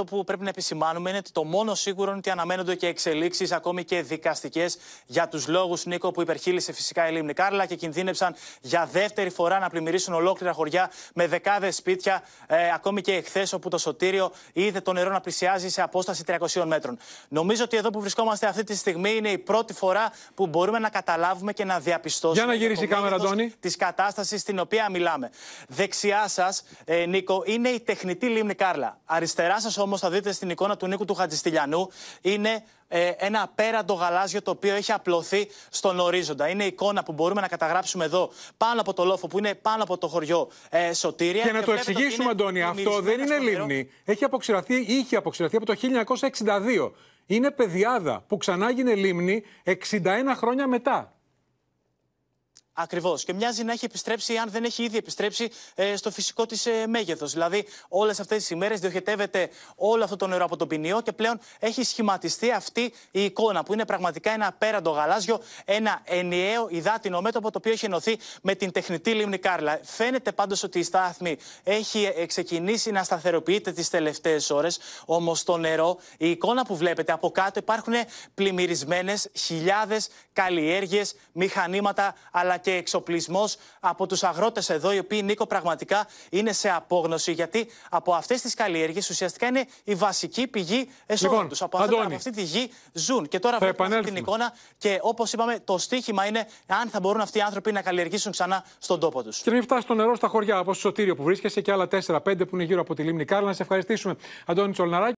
αυτό που πρέπει να επισημάνουμε είναι ότι το μόνο σίγουρο είναι ότι αναμένονται και εξελίξεις, ακόμη και δικαστικές, για τους λόγους, Νίκο, που υπερχείλησε φυσικά η Λίμνη Κάρλα και κινδύνεψαν για δεύτερη φορά να πλημμυρίσουν ολόκληρα χωριά με δεκάδες σπίτια, ε, ακόμη και εχθές, όπου το σωτήριο είδε το νερό να πλησιάζει σε απόσταση 300 μέτρων. Νομίζω ότι εδώ που βρισκόμαστε αυτή τη στιγμή είναι η πρώτη φορά που μπορούμε να καταλάβουμε και να διαπιστώσουμε. Για να γυρίσει Της κατάστασης στην οποία μιλάμε. Δεξιά σας, ε, Νίκο, είναι η τεχνητή Λίμνη Κάρλα. Αριστερά σας όμως θα δείτε στην εικόνα του Νίκου του Χατζηστηλιανού είναι ε, ένα απέραντο γαλάζιο το οποίο έχει απλωθεί στον ορίζοντα. Είναι εικόνα που μπορούμε να καταγράψουμε εδώ πάνω από το λόφο που είναι πάνω από το χωριό ε, Σωτήρια. Και, να το εξηγήσουμε, Αντώνη, αυτό δεν είναι λίμνη. Έχει αποξηραθεί, είχε αποξηραθεί από το 1962. Είναι πεδιάδα που ξανά γίνε λίμνη 61 χρόνια μετά. Ακριβώς. Και μοιάζει να έχει επιστρέψει, αν δεν έχει ήδη επιστρέψει, ε, στο φυσικό της ε, μέγεθος. Δηλαδή, όλες αυτές τις ημέρες διοχετεύεται όλο αυτό το νερό από τον ποινιό και πλέον έχει σχηματιστεί αυτή η εικόνα, που είναι πραγματικά ένα απέραντο γαλάζιο, ένα ενιαίο υδάτινο μέτωπο το οποίο έχει ενωθεί με την τεχνητή λίμνη Κάρλα. Φαίνεται πάντως ότι η στάθμη έχει ε, ξεκινήσει να σταθεροποιείται τις τελευταίες ώρες. Όμως το νερό, η εικόνα που βλέπετε από κάτω υπάρχουν πλημμυρισμένες χιλιάδες καλλιέργειες, μηχανήματα αλλά και εξοπλισμός από τους αγρότες εδώ, οι οποίοι Νίκο πραγματικά είναι σε απόγνωση. Γιατί από αυτές τις καλλιέργειες ουσιαστικά είναι η βασική πηγή εσόδου λοιπόν, τους. Από, από, αυτή τη γη ζουν. Και τώρα βλέπουμε αυτή την εικόνα και όπως είπαμε, το στίχημα είναι αν θα μπορούν αυτοί οι άνθρωποι να καλλιεργήσουν ξανά στον τόπο τους. Και να μην φτάσει το νερό στα χωριά, όπως το Σωτήριο που βρίσκεσαι και άλλα 4-5 που είναι γύρω από τη λίμνη Κάρλα. Να σε ευχαριστήσουμε, Αντώνη Τσολναράκη.